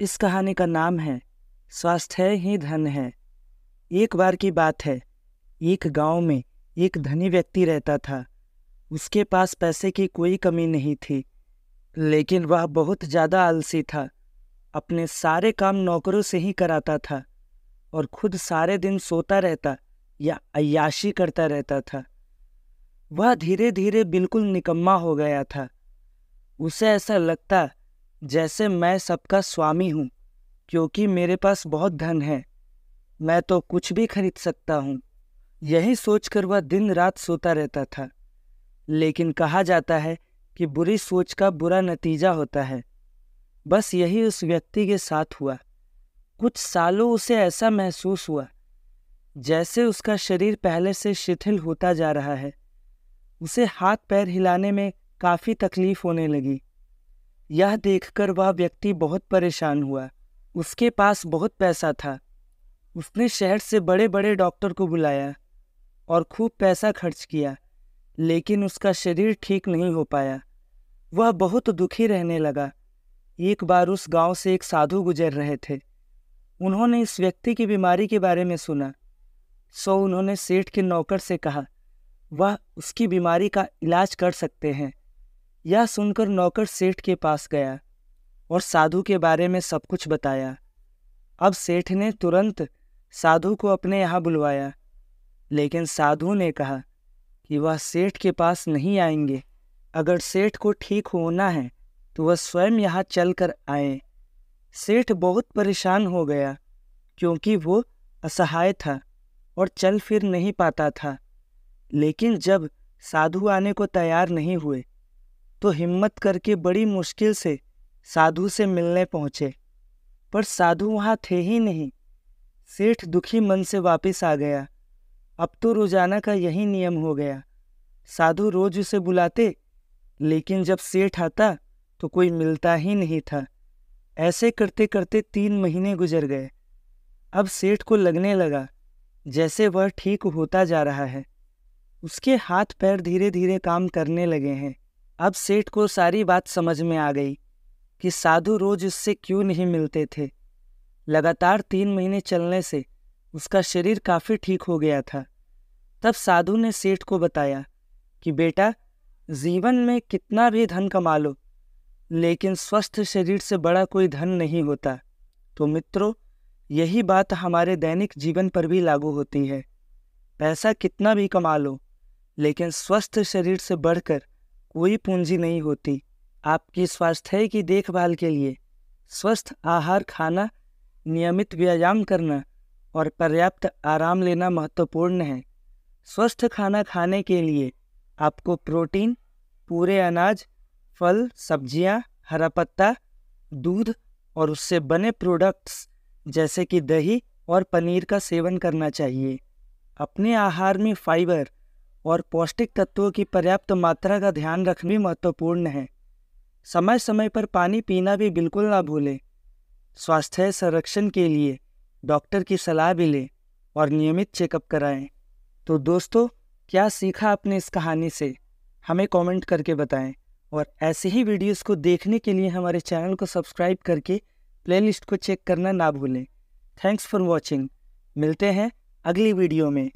इस कहानी का नाम है स्वास्थ्य ही धन है एक बार की बात है एक गांव में एक धनी व्यक्ति रहता था उसके पास पैसे की कोई कमी नहीं थी लेकिन वह बहुत ज़्यादा आलसी था अपने सारे काम नौकरों से ही कराता था और खुद सारे दिन सोता रहता या अयाशी करता रहता था वह धीरे धीरे बिल्कुल निकम्मा हो गया था उसे ऐसा लगता जैसे मैं सबका स्वामी हूँ क्योंकि मेरे पास बहुत धन है मैं तो कुछ भी खरीद सकता हूँ यही सोचकर वह दिन रात सोता रहता था लेकिन कहा जाता है कि बुरी सोच का बुरा नतीजा होता है बस यही उस व्यक्ति के साथ हुआ कुछ सालों उसे ऐसा महसूस हुआ जैसे उसका शरीर पहले से शिथिल होता जा रहा है उसे हाथ पैर हिलाने में काफ़ी तकलीफ होने लगी यह देखकर वह व्यक्ति बहुत परेशान हुआ उसके पास बहुत पैसा था उसने शहर से बड़े बड़े डॉक्टर को बुलाया और खूब पैसा खर्च किया लेकिन उसका शरीर ठीक नहीं हो पाया वह बहुत दुखी रहने लगा एक बार उस गांव से एक साधु गुजर रहे थे उन्होंने इस व्यक्ति की बीमारी के बारे में सुना सो उन्होंने सेठ के नौकर से कहा वह उसकी बीमारी का इलाज कर सकते हैं यह सुनकर नौकर सेठ के पास गया और साधु के बारे में सब कुछ बताया अब सेठ ने तुरंत साधु को अपने यहाँ बुलवाया लेकिन साधु ने कहा कि वह सेठ के पास नहीं आएंगे अगर सेठ को ठीक होना है तो वह स्वयं यहाँ चल कर आए सेठ बहुत परेशान हो गया क्योंकि वो असहाय था और चल फिर नहीं पाता था लेकिन जब साधु आने को तैयार नहीं हुए तो हिम्मत करके बड़ी मुश्किल से साधु से मिलने पहुंचे पर साधु वहाँ थे ही नहीं सेठ दुखी मन से वापस आ गया अब तो रोजाना का यही नियम हो गया साधु रोज उसे बुलाते लेकिन जब सेठ आता तो कोई मिलता ही नहीं था ऐसे करते करते तीन महीने गुजर गए अब सेठ को लगने लगा जैसे वह ठीक होता जा रहा है उसके हाथ पैर धीरे धीरे काम करने लगे हैं अब सेठ को सारी बात समझ में आ गई कि साधु रोज उससे क्यों नहीं मिलते थे लगातार तीन महीने चलने से उसका शरीर काफ़ी ठीक हो गया था तब साधु ने सेठ को बताया कि बेटा जीवन में कितना भी धन कमा लो लेकिन स्वस्थ शरीर से बड़ा कोई धन नहीं होता तो मित्रों यही बात हमारे दैनिक जीवन पर भी लागू होती है पैसा कितना भी कमा लो लेकिन स्वस्थ शरीर से बढ़कर कोई पूंजी नहीं होती आपकी स्वास्थ्य की देखभाल के लिए स्वस्थ आहार खाना नियमित व्यायाम करना और पर्याप्त आराम लेना महत्वपूर्ण है स्वस्थ खाना खाने के लिए आपको प्रोटीन पूरे अनाज फल सब्जियां, हरा पत्ता दूध और उससे बने प्रोडक्ट्स जैसे कि दही और पनीर का सेवन करना चाहिए अपने आहार में फाइबर और पौष्टिक तत्वों की पर्याप्त मात्रा का ध्यान रखना भी महत्वपूर्ण है समय समय पर पानी पीना भी बिल्कुल ना भूलें स्वास्थ्य संरक्षण के लिए डॉक्टर की सलाह भी लें और नियमित चेकअप कराएं तो दोस्तों क्या सीखा आपने इस कहानी से हमें कमेंट करके बताएं और ऐसे ही वीडियोस को देखने के लिए हमारे चैनल को सब्सक्राइब करके प्लेलिस्ट को चेक करना ना भूलें थैंक्स फॉर वॉचिंग मिलते हैं अगली वीडियो में